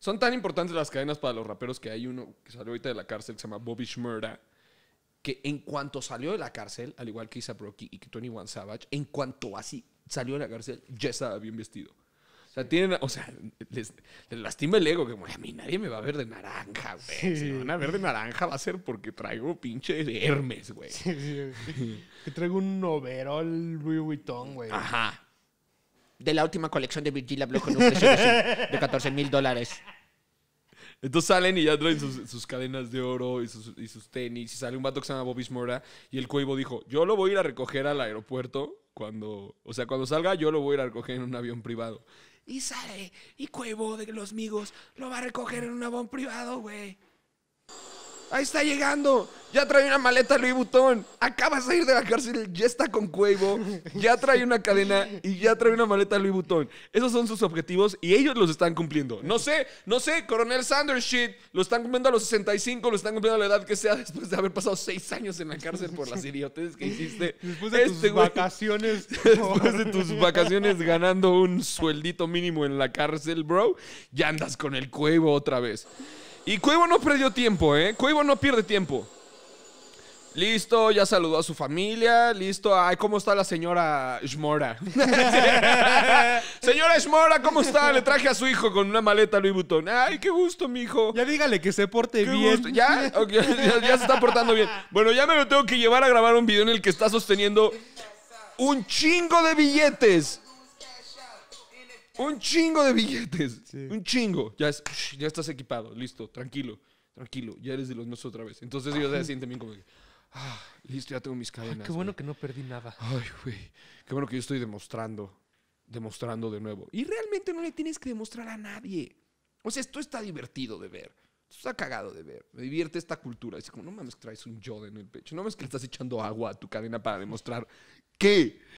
Son tan importantes las cadenas para los raperos que hay uno que salió ahorita de la cárcel que se llama Bobby Shmurda, que en cuanto salió de la cárcel, al igual que Isa Brocky y que Tony One Savage, en cuanto así salió de la cárcel, ya estaba bien vestido. O sea, tienen, o sea, les, lastima el ego, que a mí nadie me va a ver de naranja, güey. Si me van a ver de naranja va a ser porque traigo pinche Hermes, güey. Sí, sí, que traigo un overol Louis Vuitton, güey. Ajá de la última colección de Virgil habló con un precio de, 14 mil dólares. Entonces salen y ya traen sus, cadenas de oro y sus, tenis. Y sale un vato que se llama Bobby Smora Y el cuevo dijo: Yo lo voy a ir a recoger al aeropuerto. Cuando, o sea, cuando salga, yo lo voy a ir a recoger en un avión privado. Y sale. Y Cuevo de los amigos lo va a recoger en un avión privado, güey. Ahí está llegando. Ya trae una maleta Louis Vuitton. Acaba de salir de la cárcel, ya está con Cuevo. Ya trae una cadena y ya trae una maleta Louis Vuitton. Esos son sus objetivos y ellos los están cumpliendo. No sé, no sé, Coronel Sanders shit. Lo están cumpliendo a los 65, lo están cumpliendo a la edad que sea después de haber pasado seis años en la cárcel por las idiotas que hiciste. Después de tus este vacaciones. después de tus vacaciones ganando un sueldito mínimo en la cárcel, bro. Ya andas con el Cuevo otra vez. Y Cuevo no perdió tiempo, ¿eh? Cuevo no pierde tiempo. Listo, ya saludó a su familia. Listo, ay, ¿cómo está la señora Shmora? señora Shmora, ¿cómo está? Le traje a su hijo con una maleta Louis Vuitton. Ay, qué gusto, mi hijo. Ya dígale que se porte bien. ¿Ya? ¿Ya? se está portando bien. Bueno, ya me lo tengo que llevar a grabar un video en el que está sosteniendo un chingo de billetes. Un chingo de billetes. Un chingo. Ya, es, ya estás equipado, listo, tranquilo. Tranquilo, ya eres de los nuestros otra vez. Entonces yo se siento bien como que, Ah, listo, ya tengo mis cadenas. qué bueno que no perdí nada. Ay, güey. Qué bueno que yo estoy demostrando. Demostrando de nuevo. Y realmente no le tienes que demostrar a nadie. O sea, esto está divertido de ver. Esto está cagado de ver. Me divierte esta cultura. Es como, no mames traes un yo en el pecho. No mames que le estás echando agua a tu cadena para demostrar que